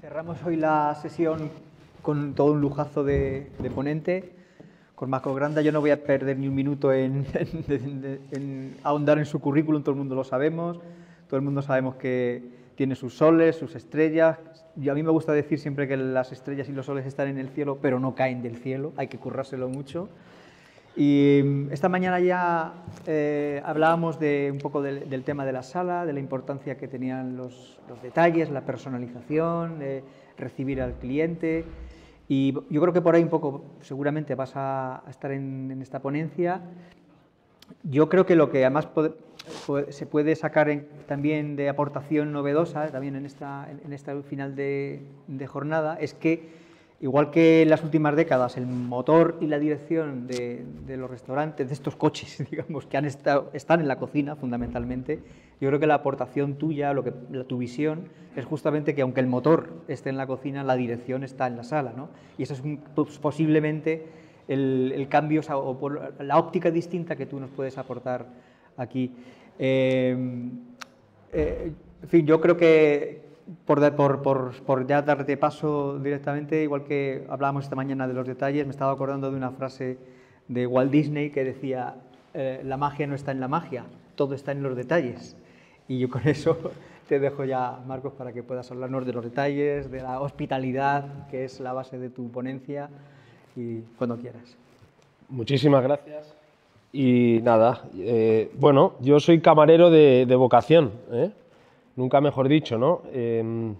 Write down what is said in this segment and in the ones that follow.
Cerramos hoy la sesión con todo un lujazo de, ponente. Con Marco Granda yo no voy a perder ni un minuto en, ahondar en su currículum, todo el mundo lo sabemos, todo el mundo sabemos que tiene sus soles, sus estrellas. Y a mí me gusta decir siempre que las estrellas y los soles están en el cielo, pero no caen del cielo, hay que currárselo mucho. Y mm, esta mañana ya eh, hablábamos de, un poco del, tema de la sala, de la importancia que tenían los, detalles, la personalización, recibir al cliente. Y yo creo que por ahí un poco seguramente vas a, estar en, esta ponencia. Yo creo que lo que además se puede sacar también de aportación novedosa, también en esta, final de jornada, es que Igual que en las últimas décadas, el motor y la dirección de, los restaurantes, de estos coches, digamos, que han estado, están en la cocina fundamentalmente, yo creo que la aportación tuya, lo que, tu visión, es justamente que aunque el motor esté en la cocina, la dirección está en la sala, ¿no? Y eso es pues, posiblemente el, cambio o la óptica distinta que tú nos puedes aportar aquí. Eh, eh, en fin, yo creo que, por, ya darte paso directamente, igual que hablábamos esta mañana de los detalles, me estaba acordando de una frase de Walt Disney que decía, eh, la magia no está en la magia, todo está en los detalles. Y yo con eso te dejo ya, Marcos, para que puedas hablarnos de los detalles, de la hospitalidad, que es la base de tu ponencia, y cuando quieras. Muchísimas gracias. Y nada, eh, bueno, yo soy camarero de, de vocación. ¿eh? nunca mejor dicho, ¿no? Em,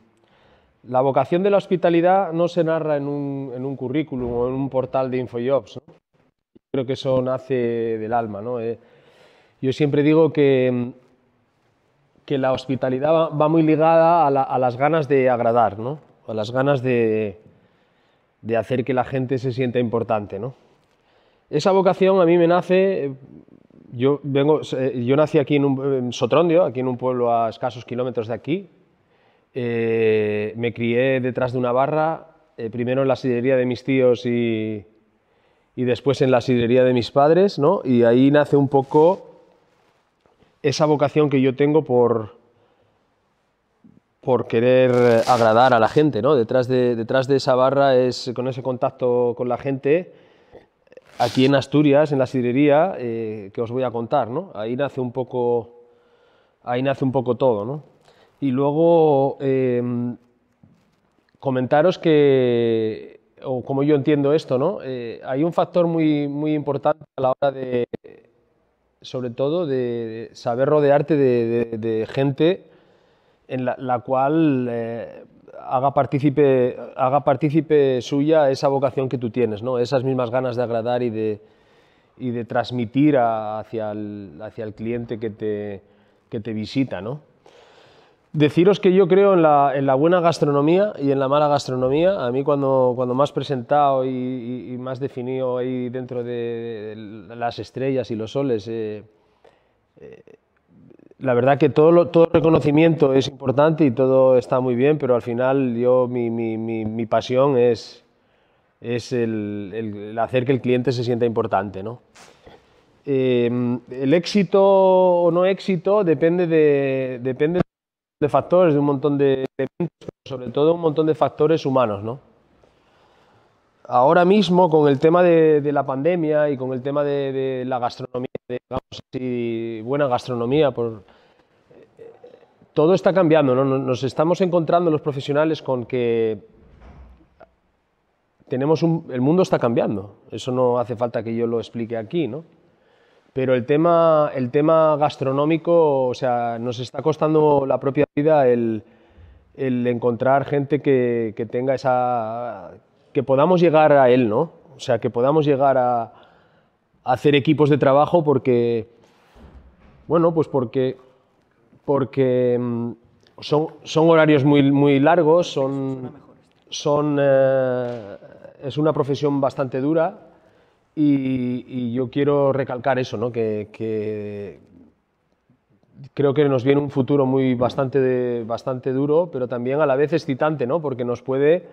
la vocación de la hospitalidad no se narra en un, currículum o en un portal de InfoJobs. ¿no? Creo que eso nace del alma. ¿no? Eh, yo siempre digo que, que la hospitalidad va, muy ligada a, las ganas de agradar, ¿no? a las ganas de, de, hacer que la gente se sienta importante. ¿no? Esa vocación a mí me nace eh, eh, yo, nací aquí en, Sotrondio, aquí en un pueblo a escasos kilómetros de aquí. Eh, me crié detrás de una barra, eh, primero en la sillería de mis tíos y, después en la sillería de mis padres, ¿no? Y ahí nace un poco esa vocación que yo tengo por, por querer agradar a la gente, Detrás de, detrás de esa barra es con ese contacto con la gente aquí en Asturias, en la sidrería, eh, que os voy a contar, ¿no? Ahí nace un poco, ahí nace un poco todo, ¿no? Y luego em, comentaros que, o como yo entiendo esto, ¿no? Eh, hay un factor muy, muy importante a la hora de, sobre todo, de saber rodearte de, gente en la cual eh, haga partícipe, haga partícipe suya esa vocación que tú tienes, ¿no? esas mismas ganas de agradar y de, y de transmitir hacia, el, hacia, el, cliente que te, te visita. Deciros que yo creo en la, buena gastronomía y en la mala gastronomía. A mí cuando, cuando más presentado y, más definido ahí dentro de las estrellas y los soles, eh, eh, la verdad que todo, todo reconocimiento es importante y todo está muy bien, pero al final yo, mi, pasión es, es el, hacer que el cliente se sienta importante. ¿no? Em, el éxito o no éxito depende de, depende de factores, de un montón de, de sobre todo un montón de factores humanos. ¿no? ahora mismo con el tema de, la pandemia y con el tema de, la gastronomía, digamos así, buena gastronomía, por, eh, todo está cambiando, Nos estamos encontrando los profesionales con que tenemos el mundo está cambiando, eso no hace falta que yo lo explique aquí, ¿no? Pero el tema, el tema gastronómico, o sea, nos está costando la propia vida el, encontrar gente que tenga esa que podamos llegar a él, ¿no? O sea, que podamos llegar a, hacer equipos de trabajo porque, bueno, pues porque, porque mm, son, son horarios muy, muy largos, son, son, eh, es una profesión bastante dura y, yo quiero recalcar eso, ¿no? que, creo que nos viene un futuro muy bastante, bastante duro, pero también a la vez excitante, ¿no? porque nos puede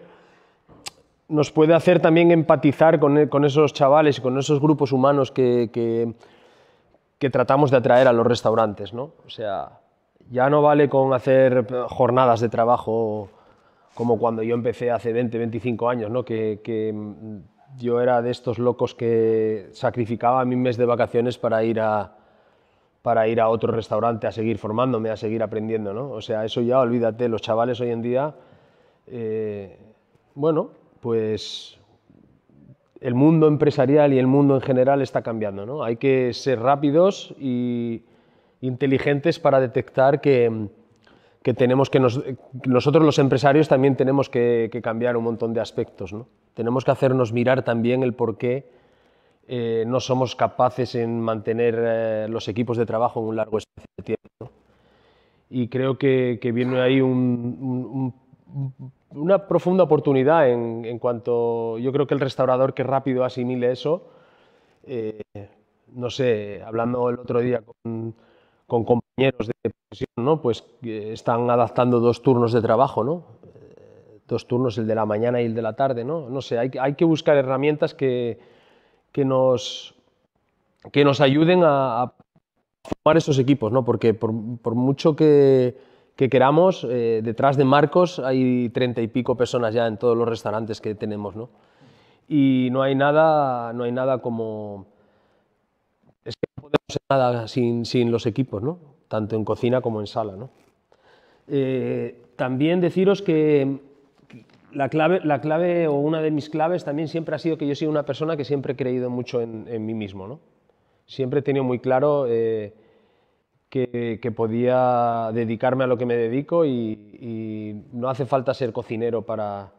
nos puede hacer también empatizar e, con, esos chavales y con esos grupos humanos que, que, tratamos de atraer a los restaurantes, ¿no? O sea, ya no vale con hacer eh, jornadas de trabajo como cuando yo empecé hace 20, 25 años, ¿no? Que, mm, yo era de estos locos que sacrificaba mi mes de vacaciones para ir a para ir a otro restaurante a seguir formándome, a seguir aprendiendo, ¿no? O sea, eso ya olvídate, los chavales hoy en día, eh, bueno, pues el mundo empresarial y el mundo en general está cambiando. ¿no? Hay que ser rápidos y inteligentes para detectar que, tenemos que nosotros los empresarios también tenemos que, cambiar un montón de aspectos. Tenemos que hacernos mirar también el por qué eh, no somos capaces en mantener eh, los equipos de trabajo en un largo espacio de tiempo. Y creo que, viene ahí un una profunda oportunidad en, cuanto yo creo que el restaurador que rápido asimile eso, eh, no sé, hablando el otro día con, compañeros de profesión, ¿no? pues eh, están adaptando dos turnos de trabajo, ¿no? Eh, dos turnos, el de la mañana y el de la tarde, ¿no? No sé, hay, hay que buscar herramientas que, que, nos, que nos ayuden a, a formar esos equipos, ¿no? Porque por, por mucho que que queramos, eh, detrás de Marcos hay treinta y pico personas ya en todos los restaurantes que tenemos, ¿no? Y no hay nada, no hay nada como... Es que no podemos hacer nada sin, sin los equipos, ¿no? Tanto en cocina como en sala, ¿no? Eh, también deciros que la clave, la clave o una de mis claves también siempre ha sido que yo soy una persona que siempre he creído mucho en, mí mismo, ¿no? Siempre he tenido muy claro... Eh, que, podía dedicarme a lo que me dedico y, no hace falta ser cocinero para,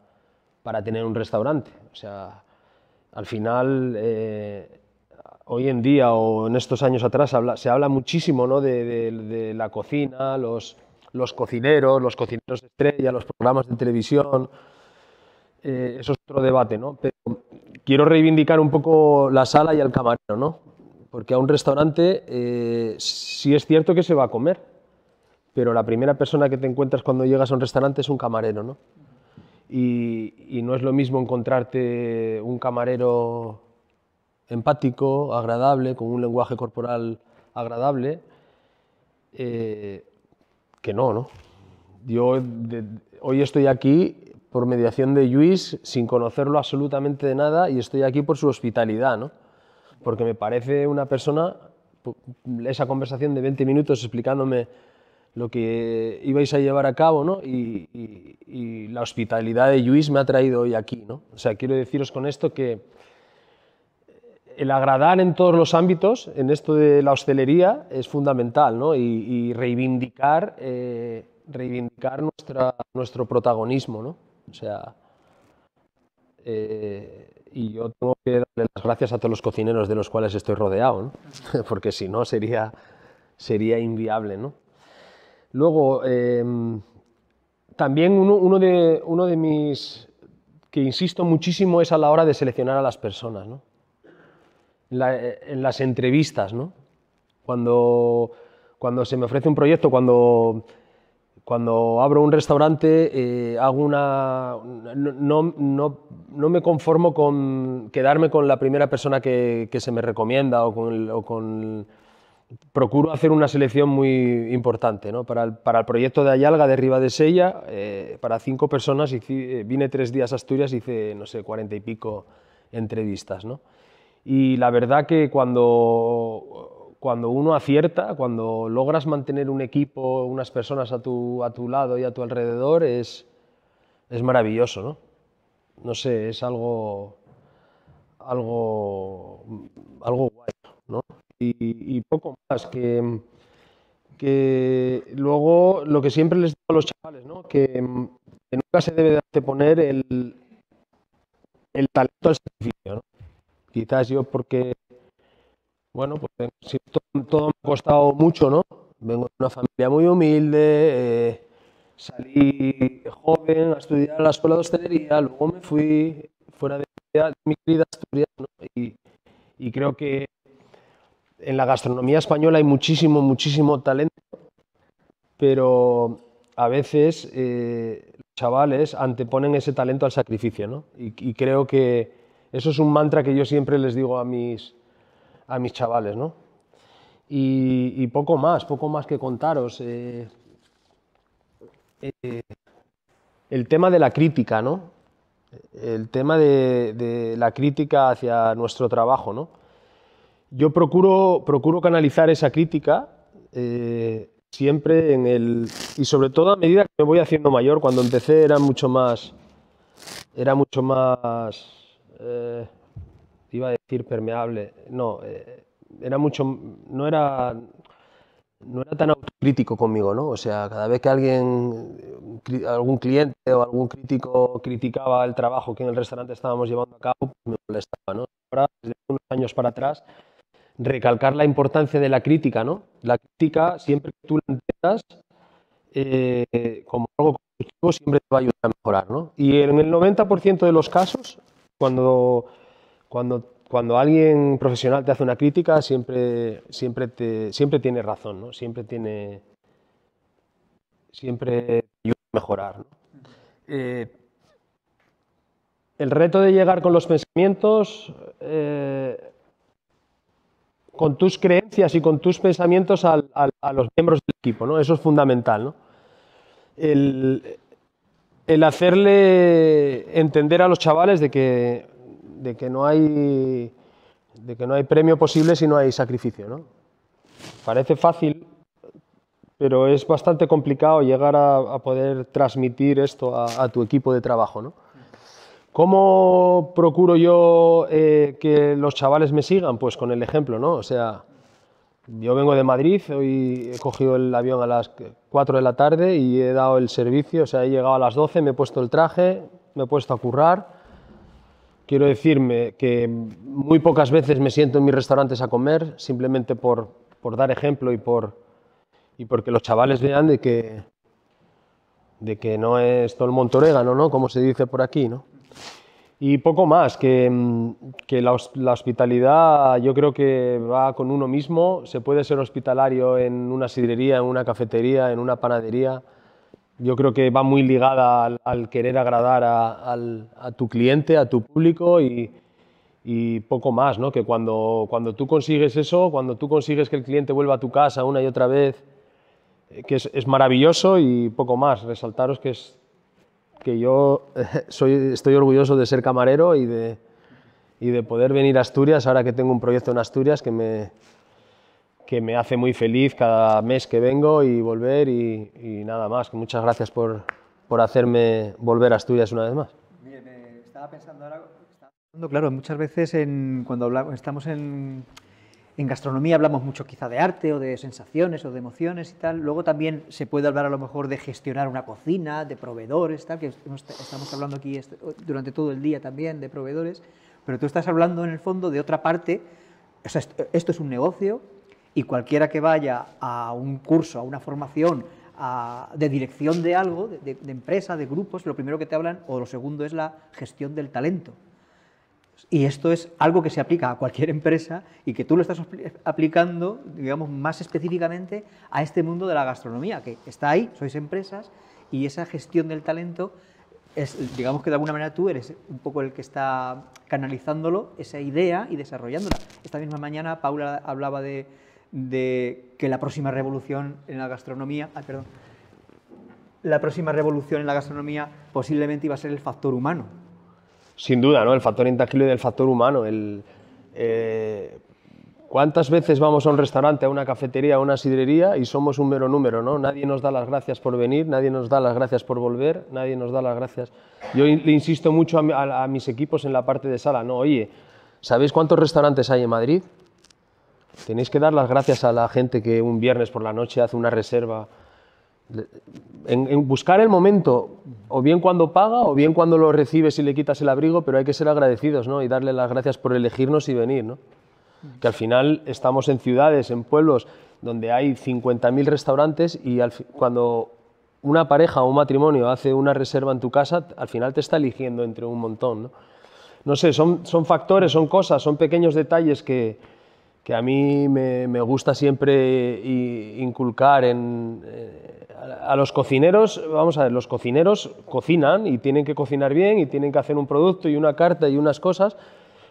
tener un restaurante. O sea, al final, eh, hoy en día o en estos años atrás se habla muchísimo de, la cocina, los, cocineros, los cocineros de estrella, los programas de televisión. eso eh, es otro debate, ¿no? Pero quiero reivindicar un poco la sala y el camarero, ¿no? porque a un restaurante eh, sí es cierto que se va a comer, pero la primera persona que te encuentras cuando llegas a un restaurante es un camarero, ¿no? Y, no es lo mismo encontrarte un camarero empático, agradable, con un lenguaje corporal agradable, eh, que no, ¿no? Yo hoy estoy aquí por mediación de Luis, sin conocerlo absolutamente de nada, y estoy aquí por su hospitalidad, ¿no? porque me parece una persona, esa conversación de 20 minutos explicándome lo que ibais a llevar a cabo, ¿no? Y, la hospitalidad de Luis me ha traído hoy aquí, ¿no? O sea, quiero deciros con esto que el agradar en todos los ámbitos, en esto de la hostelería, es fundamental, ¿no? Y, reivindicar, eh, reivindicar nuestra, nuestro protagonismo, ¿no? O sea, eh, y yo tengo que darle las gracias a todos los cocineros de los cuales estoy rodeado, ¿no? porque si no sería, sería inviable. ¿no? Luego, em, también uno, de, uno de mis, que insisto muchísimo, es a la hora de seleccionar a las personas. ¿no? Eh, en las entrevistas, ¿no? cuando, cuando se me ofrece un proyecto, cuando cuando abro un restaurante, eh, hago una. No, no, no, me conformo con quedarme con la primera persona que, que se me recomienda o con, o con. Procuro hacer una selección muy importante. ¿no? Para, el, para, el, proyecto de Ayalga de Riva de Sella, eh, para cinco personas, y eh, vine tres días a Asturias, hice, no sé, cuarenta y pico entrevistas. ¿no? Y la verdad que cuando cuando uno acierta, cuando logras mantener un equipo, unas personas a tu, a tu lado y a tu alrededor, es, es maravilloso, ¿no? No sé, es algo, algo, algo guay, ¿no? Y, poco más, que, que luego lo que siempre les digo a los chavales, ¿no? Que, nunca se debe de poner el, el talento al sacrificio, Quizás yo porque bueno, pues eh, todo, me ha costado mucho, ¿no? Vengo de una familia muy humilde, eh, salí joven a estudiar a la escuela de hostelería, luego me fui fuera de, de mi querida Asturias, ¿no? y, creo que en la gastronomía española hay muchísimo, muchísimo talento, pero a veces eh, los chavales anteponen ese talento al sacrificio, ¿no? y, creo que eso es un mantra que yo siempre les digo a mis, a mis chavales, ¿no? Y, poco más, poco más que contaros. Eh, eh, el tema de la crítica, ¿no? El tema de, la crítica hacia nuestro trabajo, ¿no? Yo procuro, procuro canalizar esa crítica eh, siempre en el... Y sobre todo a medida que me voy haciendo mayor, cuando empecé era mucho más... Era mucho más iba a decir permeable, no, eh, era mucho, no era, no era tan autocrítico conmigo, ¿no? O sea, cada vez que alguien, algún cliente o algún crítico criticaba el trabajo que en el restaurante estábamos llevando a cabo, pues me molestaba, ¿no? Ahora, desde unos años para atrás, recalcar la importancia de la crítica, ¿no? La crítica, siempre que tú la entiendas eh, como algo constructivo, siempre te va a ayudar a mejorar, ¿no? Y en el 90% de los casos, cuando cuando, cuando alguien profesional te hace una crítica, siempre, siempre, te, siempre tiene razón, ¿no? Siempre tiene. Siempre ayuda a mejorar. Eh, el reto de llegar con los pensamientos. Eh, con tus creencias y con tus pensamientos a los miembros del equipo, ¿no? Eso es fundamental, el hacerle entender a los chavales de que de que no hay de que no hay premio posible si no hay sacrificio, ¿no? Parece fácil, pero es bastante complicado llegar a, poder transmitir esto a, tu equipo de trabajo, ¿no? ¿Cómo procuro yo eh, que los chavales me sigan? Pues con el ejemplo, ¿no? O sea, yo vengo de Madrid, hoy he cogido el avión a las 4 de la tarde y he dado el servicio, o sea, he llegado a las 12, me he puesto el traje, me he puesto a currar, Quiero decirme que muy pocas veces me siento en mis restaurantes a comer, simplemente por, por dar ejemplo y por y porque los chavales vean de que, de que no es todo el montoregano, ¿no? Como se dice por aquí, ¿no? Y poco más, que, que la, hospitalidad yo creo que va con uno mismo, se puede ser hospitalario en una sidrería, en una cafetería, en una panadería, yo creo que va muy ligada al, querer agradar a, tu cliente, a tu público y, poco más, ¿no? Que cuando, cuando tú consigues eso, cuando tú consigues que el cliente vuelva a tu casa una y otra vez, eh, que es, es maravilloso y poco más. Resaltaros que, es, que yo soy, estoy orgulloso de ser camarero y de, y de poder venir a Asturias, ahora que tengo un proyecto en Asturias que me, que me hace muy feliz cada mes que vengo y volver y, nada más. Muchas gracias por, por, hacerme volver a Asturias una vez más. Mire, estaba pensando ahora... Claro, muchas veces en, cuando hablamos, estamos en, gastronomía hablamos mucho quizá de arte o de sensaciones o de emociones y tal. Luego también se puede hablar a lo mejor de gestionar una cocina, de proveedores, tal, que estamos hablando aquí este, durante todo el día también de proveedores. Pero tú estás hablando en el fondo de otra parte. O sea, esto es un negocio, y cualquiera que vaya a un curso, a una formación de dirección de algo, de, empresa, de grupos, lo primero que te hablan, o lo segundo, es la gestión del talento. Y esto es algo que se aplica a cualquier empresa y que tú lo estás aplicando, digamos, más específicamente a este mundo de la gastronomía, que está ahí, sois empresas, y esa gestión del talento es, digamos que de alguna manera tú eres un poco el que está canalizándolo, esa idea y desarrollándola. Esta misma mañana Paula hablaba de, de que la próxima revolución en la gastronomía, la próxima revolución en la gastronomía posiblemente iba a ser el factor humano. Sin duda, ¿no? El factor intangible del factor humano. Eh, ¿Cuántas veces vamos a un restaurante, a una cafetería, a una sidrería y somos un mero número, ¿no? Nadie nos da las gracias por venir, nadie nos da las gracias por volver, nadie nos da las gracias. Yo le insisto mucho a, a mis equipos en la parte de sala, ¿no? Oye, ¿sabéis cuántos restaurantes hay en Madrid? Tenéis que dar las gracias a la gente que un viernes por la noche hace una reserva. En, buscar el momento, o bien cuando paga, o bien cuando lo recibes y le quitas el abrigo, pero hay que ser agradecidos ¿no? y darle las gracias por elegirnos y venir. ¿no? Que al final estamos en ciudades, en pueblos, donde hay 50.000 restaurantes y cuando una pareja o un matrimonio hace una reserva en tu casa, al final te está eligiendo entre un montón. No, no sé, son factores, son cosas, son pequeños detalles que, que a mí me, gusta siempre inculcar eh, a los cocineros, vamos a ver, los cocineros cocinan y tienen que cocinar bien y tienen que hacer un producto y una carta y unas cosas,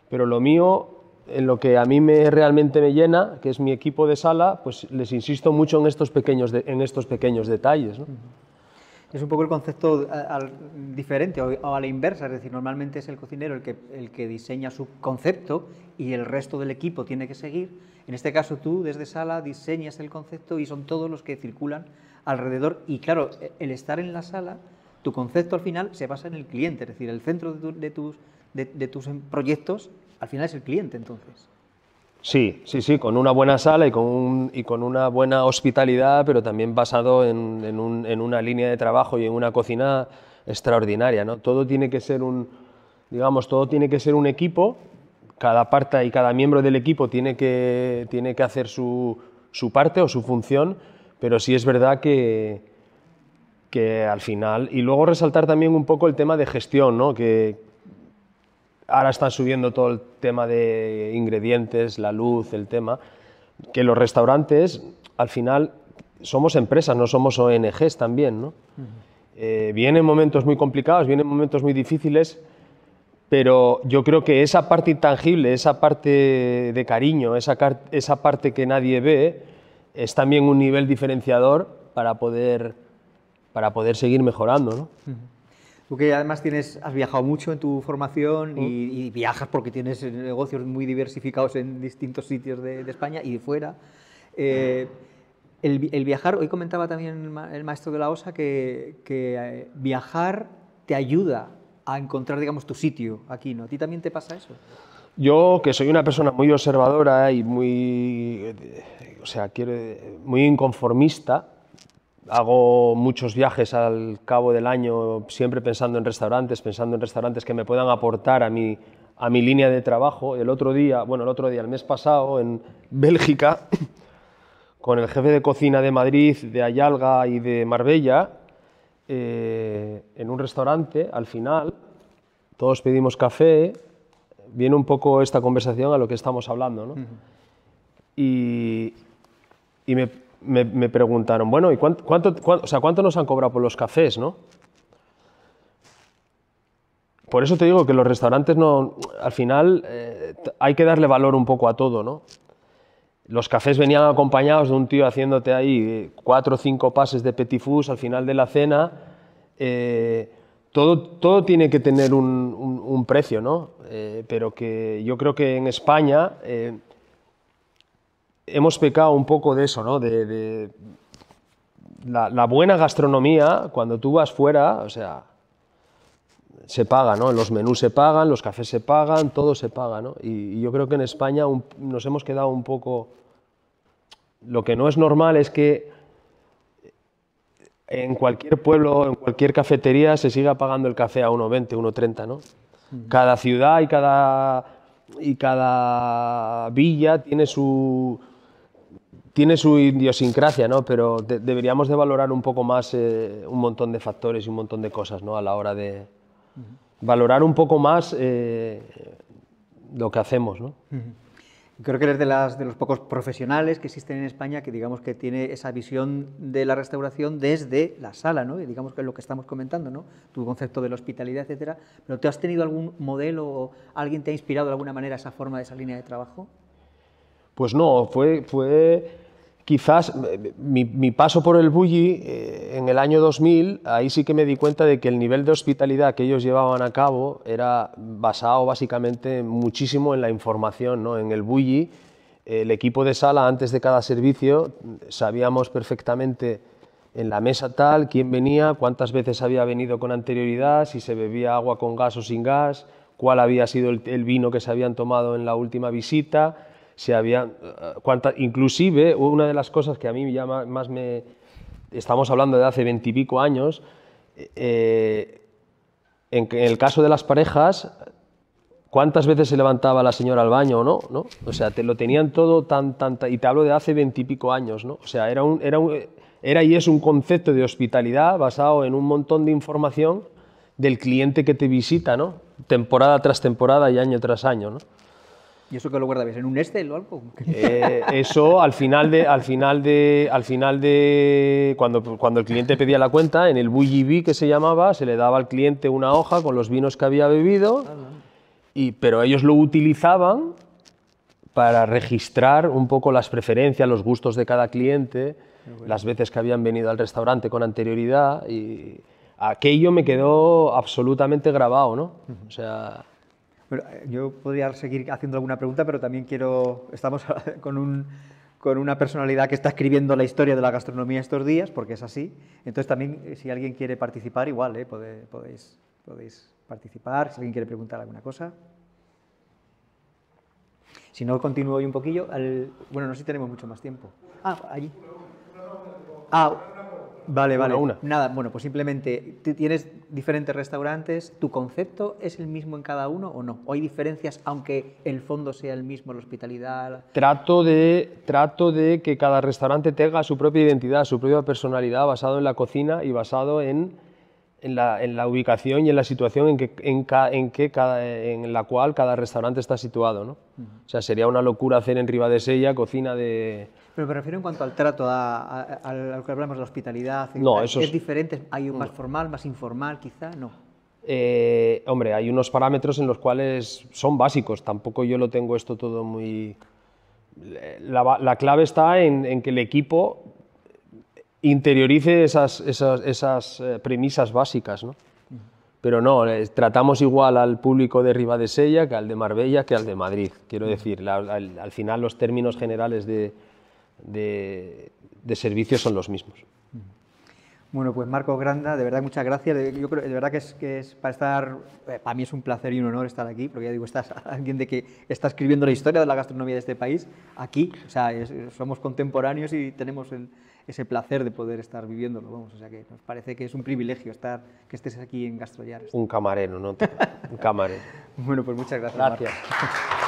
pero lo mío, en lo que a mí me, realmente me llena, que es mi equipo de sala, pues les insisto mucho en estos pequeños, en estos pequeños detalles. Es un poco el concepto diferente o, a la inversa, es decir, normalmente es el cocinero el que, diseña su concepto y el resto del equipo tiene que seguir. En este caso tú desde sala diseñas el concepto y son todos los que circulan alrededor y claro, e, el estar en la sala, tu concepto al final se basa en el cliente, es decir, el centro de, tus, de tus proyectos al final es el cliente entonces. Sí, sí, sí, con una buena sala y con, y con una buena hospitalidad, pero también basado en, una línea de trabajo y en una cocina extraordinaria. ¿no? Todo tiene que ser un, digamos, todo tiene que ser un equipo, cada parte y cada miembro del equipo tiene que, tiene que hacer su, parte o su función, pero sí es verdad que, que al final, y luego resaltar también un poco el tema de gestión, ¿no? que, Ahora están subiendo todo el tema de ingredientes, la luz, el tema, que los restaurantes, al final, somos empresas, no somos ONGs también, ¿no? Eh, vienen momentos muy complicados, vienen momentos muy difíciles, pero yo creo que esa parte intangible, esa parte de cariño, esa, esa parte que nadie ve, es también un nivel diferenciador para poder, para poder seguir mejorando, ¿no? Tú que además tienes, has viajado mucho en tu formación y, viajas porque tienes eh, negocios muy diversificados en distintos sitios de, España y de fuera. Eh, el, viajar, hoy comentaba también el, maestro de la OSA que, eh, viajar te ayuda a encontrar, digamos, tu sitio aquí, ¿no? ¿A ti también te pasa eso? Yo, que soy una persona muy observadora y muy, o sea, muy inconformista, hago muchos viajes al cabo del año, siempre pensando en restaurantes, pensando en restaurantes que me puedan aportar a mi, a mi línea de trabajo. El otro día, bueno, el otro día, el mes pasado, en Bélgica, con el jefe de cocina de Madrid, de Ayalga y de Marbella, eh, en un restaurante, al final, todos pedimos café, viene un poco esta conversación a lo que estamos hablando, ¿no? y, y me, me, preguntaron, bueno, ¿y cuánto, cuánto, nos han cobrado por los cafés, no? Por eso te digo que los restaurantes no, al final eh, hay que darle valor un poco a todo, ¿no? Los cafés venían acompañados de un tío haciéndote ahí eh, cuatro o cinco pases de petit al final de la cena. Eh, todo, todo, tiene que tener un, precio, ¿no? pero que yo creo que en España hemos pecado un poco de eso, ¿no? De, la, buena gastronomía, cuando tú vas fuera, o sea, se paga, ¿no? Los menús se pagan, los cafés se pagan, todo se paga, ¿no? Y, yo creo que en España nos hemos quedado un poco... Lo que no es normal es que en cualquier pueblo, en cualquier cafetería, se siga pagando el café a 1,20, 1,30, ¿no? Mm. Cada ciudad y cada, y cada villa tiene su, tiene su idiosincrasia, ¿no? Pero deberíamos de valorar un poco más eh, un montón de factores y un montón de cosas, ¿no? A la hora de valorar un poco más eh, lo que hacemos, ¿no? Creo que eres de, las, de los pocos profesionales que existen en España que digamos que tiene esa visión de la restauración desde la sala, ¿no? Y digamos que es lo que estamos comentando, ¿no? Tu concepto de la hospitalidad, etcétera. ¿Pero te has tenido algún modelo o alguien te ha inspirado de alguna manera esa forma de esa línea de trabajo? Pues no, fue, fue quizás eh, mi, paso por el Bulli eh, en el año 2000, ahí sí que me di cuenta de que el nivel de hospitalidad que ellos llevaban a cabo era basado básicamente muchísimo en la información. ¿no? En el Bulli, el equipo de sala antes de cada servicio sabíamos perfectamente en la mesa tal quién venía, cuántas veces había venido con anterioridad, si se bebía agua con gas o sin gas, cuál había sido el vino que se habían tomado en la última visita se habían, eh, inclusive una de las cosas que a mí ya más me, estamos hablando de hace veintipico años, eh, en, el caso de las parejas, cuántas veces se levantaba la señora al baño o no, ¿no? O sea, te lo tenían todo tan, y te hablo de hace veintipico años, ¿no? O sea, era un, era era y es un concepto de hospitalidad basado en un montón de información del cliente que te visita, ¿no? Temporada tras temporada y año tras año, ¿no? ¿Y eso que lo guardabais? ¿En un Excel o algo? Eh, eso al final de, al final de, al final de cuando, cuando el cliente pedía la cuenta, en el BGB que se llamaba, se le daba al cliente una hoja con los vinos que había bebido, y, pero ellos lo utilizaban para registrar un poco las preferencias, los gustos de cada cliente, las veces que habían venido al restaurante con anterioridad, y aquello me quedó absolutamente grabado, ¿no? O sea eh, yo podría seguir haciendo alguna pregunta, pero también quiero. Estamos con, un, con una personalidad que está escribiendo la historia de la gastronomía estos días, porque es así. Entonces, también, eh, si alguien quiere participar, igual, ¿eh? podéis, podéis participar. Si alguien quiere preguntar alguna cosa. Si no, continúo hoy un poquillo. Al... Bueno, no sé si tenemos mucho más tiempo. Ah, allí. Ah, Vale, vale. Una. Nada, bueno, pues simplemente tienes diferentes restaurantes, ¿tu concepto es el mismo en cada uno o no? hay diferencias aunque el fondo sea el mismo, la hospitalidad? Trato de, trato de que cada restaurante tenga su propia identidad, su propia personalidad basado en la cocina y basado en en la, ubicación y en la situación en, que, en, que cada, en la cual cada restaurante está situado. ¿no? O sea, sería una locura hacer en de Sella cocina de... Pero me refiero en cuanto al trato, a, que hablamos de hospitalidad. No, eso ¿Es, diferente? ¿Hay un más formal, más informal quizá? No. Eh, hombre, hay unos parámetros en los cuales son básicos. Tampoco yo lo tengo esto todo muy... Eh, la, clave está en, en que el equipo interiorice esas, esas, eh, premisas básicas, ¿no? Pero no, eh, tratamos igual al público de Ribadesella que al de Marbella que al de Madrid. Quiero decir, al, final los términos generales de, de, servicio son los mismos. Bueno, pues Marco Granda, de verdad muchas gracias. Yo creo, de verdad que es, que es para estar, eh, para mí es un placer y un honor estar aquí, porque ya digo, estás alguien de que está escribiendo la historia de la gastronomía de este país aquí. O sea, somos contemporáneos y tenemos el, ese placer de poder estar viviéndolo. Vamos, o sea que nos parece que es un privilegio estar, que estés aquí en Gastrollares. Un camarero, ¿no? un camarero. bueno, pues muchas gracias.